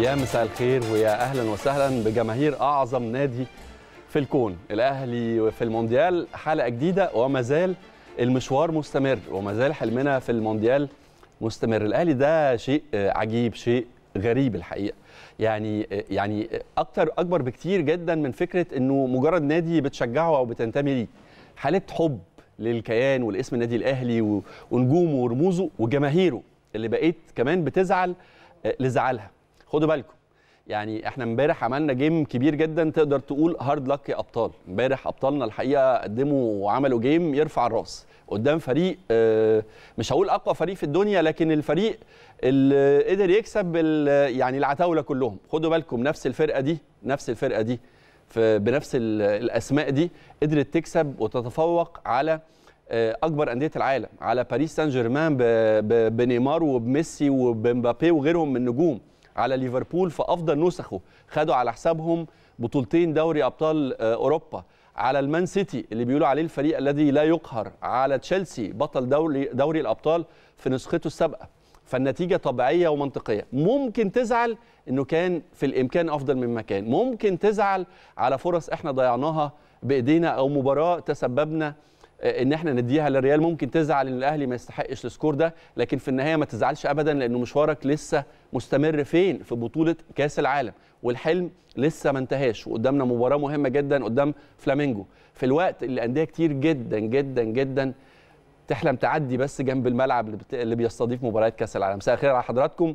يا مساء الخير ويا اهلا وسهلا بجماهير اعظم نادي في الكون الاهلي في المونديال حلقه جديده وما زال المشوار مستمر وما زال حلمنا في المونديال مستمر الاهلي ده شيء عجيب شيء غريب الحقيقه يعني يعني اكتر اكبر بكتير جدا من فكره انه مجرد نادي بتشجعه او بتنتمي ليه حاله حب للكيان والاسم النادي الاهلي ونجومه ورموزه وجماهيره اللي بقيت كمان بتزعل آه، لزعلها خدوا بالكم يعني احنا امبارح عملنا جيم كبير جدا تقدر تقول هارد لك يا ابطال امبارح ابطالنا الحقيقه قدموا وعملوا جيم يرفع الراس قدام فريق آه، مش هقول اقوى فريق في الدنيا لكن الفريق اللي قدر يكسب يعني العتاوله كلهم خدوا بالكم نفس الفرقه دي نفس الفرقه دي بنفس الاسماء دي قدرت تكسب وتتفوق على آه، اكبر انديه العالم على باريس سان جيرمان بنيمار وبميسي وبمبابي وغيرهم من نجوم على ليفربول في افضل نسخه خدوا على حسابهم بطولتين دوري ابطال آه، اوروبا على المان سيتي اللي بيقولوا عليه الفريق الذي لا يقهر على تشيلسي بطل دوري دوري الابطال في نسخته السابقه فالنتيجه طبيعيه ومنطقيه ممكن تزعل انه كان في الامكان افضل مما كان ممكن تزعل على فرص احنا ضيعناها بايدينا او مباراه تسببنا آه، ان احنا نديها للريال ممكن تزعل ان الاهلي ما يستحقش السكور ده لكن في النهايه ما تزعلش ابدا لانه مشوارك لسه مستمر فين في بطوله كاس العالم والحلم لسه ما انتهاش وقدامنا مباراه مهمه جدا قدام فلامينجو في الوقت اللي انديه كتير جدا جدا جدا تحلم تعدي بس جنب الملعب اللي بيستضيف مباريات كاس العالم مساء الخير على حضراتكم